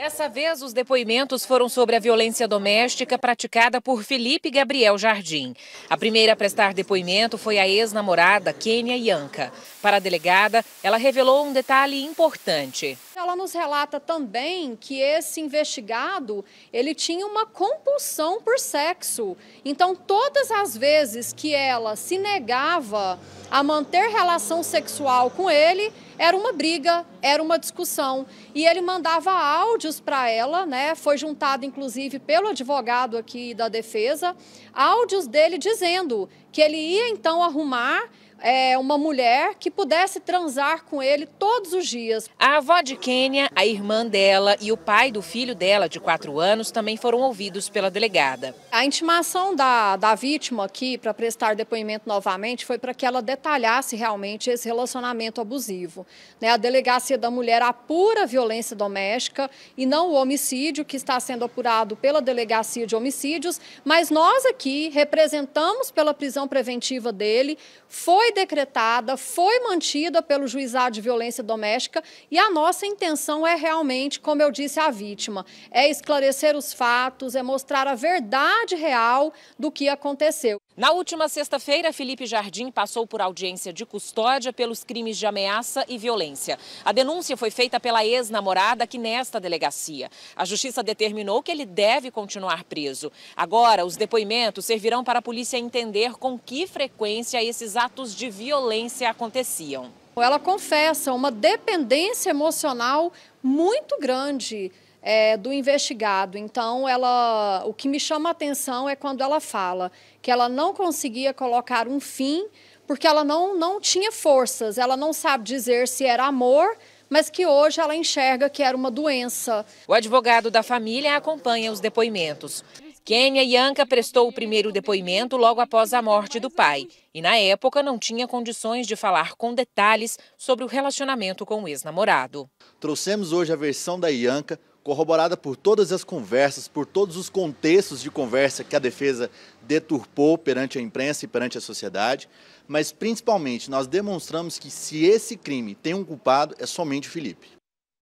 Dessa vez, os depoimentos foram sobre a violência doméstica praticada por Felipe Gabriel Jardim. A primeira a prestar depoimento foi a ex-namorada Kênia Yanka. Para a delegada, ela revelou um detalhe importante. Ela nos relata também que esse investigado, ele tinha uma compulsão por sexo. Então, todas as vezes que ela se negava a manter relação sexual com ele, era uma briga, era uma discussão. E ele mandava áudios para ela, né? Foi juntado, inclusive, pelo advogado aqui da defesa, áudios dele dizendo que ele ia então arrumar é, uma mulher que pudesse transar com ele todos os dias. A avó de Quênia, a irmã dela e o pai do filho dela, de 4 anos, também foram ouvidos pela delegada. A intimação da, da vítima aqui para prestar depoimento novamente foi para que ela detalhasse realmente esse relacionamento abusivo. Né? A delegacia da mulher apura violência doméstica e não o homicídio, que está sendo apurado pela delegacia de homicídios, mas nós aqui representamos pela prisão preventiva dele, foi foi decretada, foi mantida pelo juizado de violência doméstica e a nossa intenção é realmente, como eu disse, a vítima, é esclarecer os fatos, é mostrar a verdade real do que aconteceu. Na última sexta-feira, Felipe Jardim passou por audiência de custódia pelos crimes de ameaça e violência. A denúncia foi feita pela ex-namorada aqui nesta delegacia. A justiça determinou que ele deve continuar preso. Agora, os depoimentos servirão para a polícia entender com que frequência esses atos de violência aconteciam. Ela confessa uma dependência emocional muito grande é, do investigado. Então, ela, o que me chama a atenção é quando ela fala que ela não conseguia colocar um fim porque ela não, não tinha forças, ela não sabe dizer se era amor, mas que hoje ela enxerga que era uma doença. O advogado da família acompanha os depoimentos. Kênia Yanka prestou o primeiro depoimento logo após a morte do pai e, na época, não tinha condições de falar com detalhes sobre o relacionamento com o ex-namorado. Trouxemos hoje a versão da Yanka, corroborada por todas as conversas, por todos os contextos de conversa que a defesa deturpou perante a imprensa e perante a sociedade, mas principalmente nós demonstramos que se esse crime tem um culpado é somente o Felipe.